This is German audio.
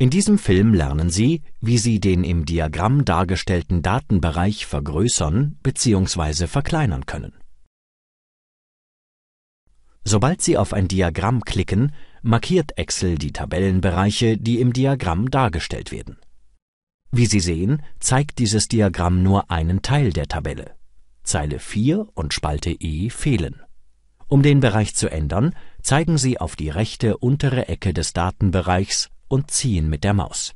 In diesem Film lernen Sie, wie Sie den im Diagramm dargestellten Datenbereich vergrößern bzw. verkleinern können. Sobald Sie auf ein Diagramm klicken, markiert Excel die Tabellenbereiche, die im Diagramm dargestellt werden. Wie Sie sehen, zeigt dieses Diagramm nur einen Teil der Tabelle. Zeile 4 und Spalte E fehlen. Um den Bereich zu ändern, zeigen Sie auf die rechte untere Ecke des Datenbereichs und ziehen mit der Maus.